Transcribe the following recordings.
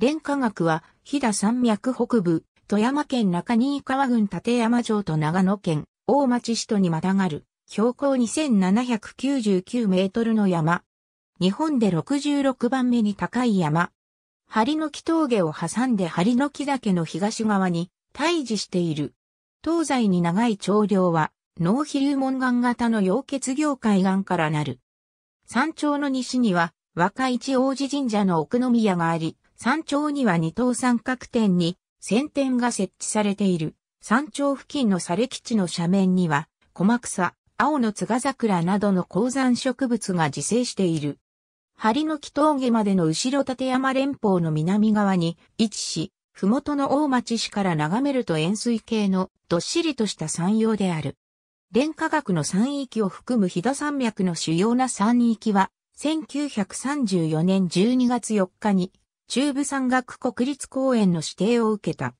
連化学は、飛騨山脈北部、富山県中新川郡立山城と長野県大町市とにまたがる、標高2799メートルの山。日本で66番目に高い山。針の木峠を挟んで針の木岳の東側に対峙している。東西に長い長領は、脳飛流門岩型の溶血業海岸からなる。山頂の西には、若市王子神社の奥宮があり、山頂には二等三角点に先天が設置されている。山頂付近の砂れ基地の斜面には、小松、青の津賀桜などの高山植物が自生している。針の木峠までの後ろ立山連峰の南側に位置し、麓の大町市から眺めると円錐形のどっしりとした山陽である。連化学の山域を含む飛騨山脈の主要な山域は、1934年12月4日に中部山岳国立公園の指定を受けた。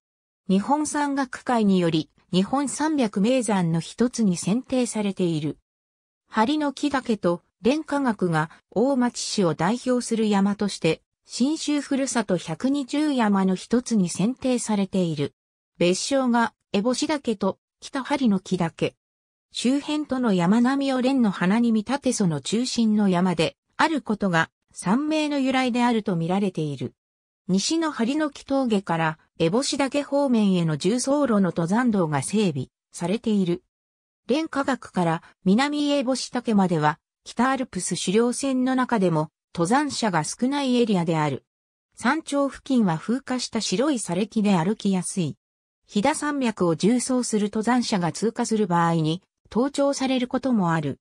日本山岳会により、日本三百名山の一つに選定されている。針の木岳と蓮華岳が大町市を代表する山として、新州ふるさと120山の一つに選定されている。別称が、烏帽子岳と北針の木岳。周辺との山並みを蓮の花に見立てその中心の山であることが山名の由来であると見られている。西の張の木峠から烏帽子岳方面への重走路の登山道が整備されている。連科学から南烏帽子岳までは北アルプス主猟線の中でも登山者が少ないエリアである。山頂付近は風化した白い砂礫で歩きやすい。飛騨山脈を重走する登山者が通過する場合に、登頂されることもある。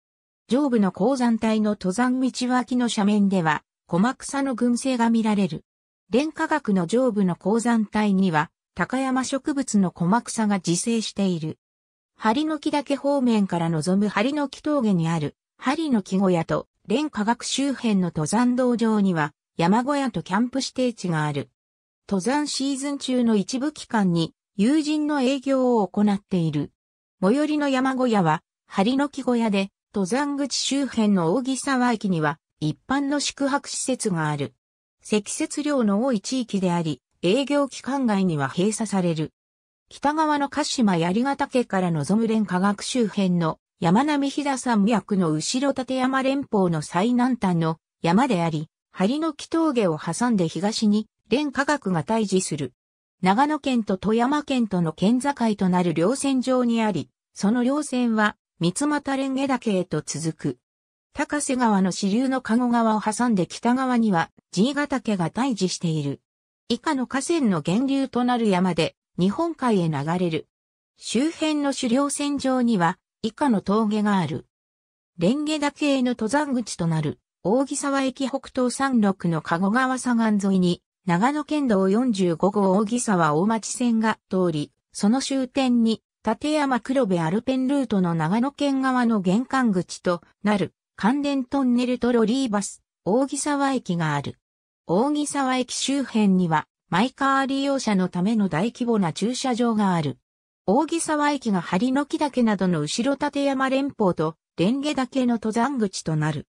上部の鉱山帯の登山道脇の斜面では、小草の群生が見られる。連化学の上部の鉱山帯には、高山植物の膜草が自生している。針の木岳方面から望む針の木峠にある、針の木小屋と、連化学周辺の登山道場には、山小屋とキャンプ指定地がある。登山シーズン中の一部期間に、友人の営業を行っている。最寄りの山小屋は、針の木小屋で、登山口周辺の大木沢駅には、一般の宿泊施設がある。積雪量の多い地域であり、営業期間外には閉鎖される。北側の鹿島槍ヶ岳から望む連科学周辺の山並飛騨山脈の後ろ立山連峰の最南端の山であり、針の木峠を挟んで東に連科学が対峙する。長野県と富山県との県境となる稜線上にあり、その稜線は三俣連下岳へと続く。高瀬川の支流の加護川を挟んで北側には G 型家が対峙している。以下の河川の源流となる山で日本海へ流れる。周辺の狩猟線上には以下の峠がある。レンゲ岳への登山口となる大木沢駅北東山麓の籠川左岸沿いに長野県道45号大木沢大町線が通り、その終点に立山黒部アルペンルートの長野県側の玄関口となる関連トンネルとロリーバス大木沢駅がある。大木沢駅周辺には、マイカー利用者のための大規模な駐車場がある。大木沢駅が張の木岳などの後ろ立山連峰と蓮華岳の登山口となる。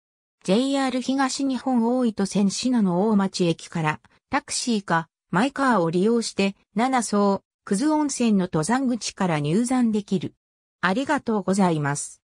JR 東日本大糸線信の大町駅からタクシーかマイカーを利用して7層、九頭温泉の登山口から入山できる。ありがとうございます。